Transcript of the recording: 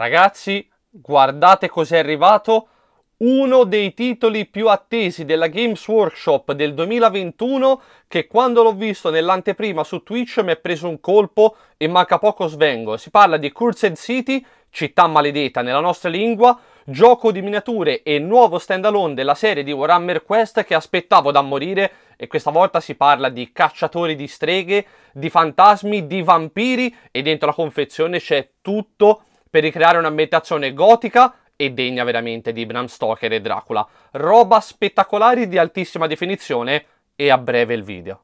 Ragazzi, guardate cos'è arrivato. Uno dei titoli più attesi della Games Workshop del 2021 che quando l'ho visto nell'anteprima su Twitch mi è preso un colpo e manca poco svengo. Si parla di Cursed City, città maledetta nella nostra lingua, gioco di miniature e nuovo standalone della serie di Warhammer Quest che aspettavo da morire e questa volta si parla di cacciatori di streghe, di fantasmi, di vampiri e dentro la confezione c'è tutto per ricreare un'ambientazione gotica e degna veramente di Bram Stoker e Dracula. Roba spettacolari di altissima definizione e a breve il video.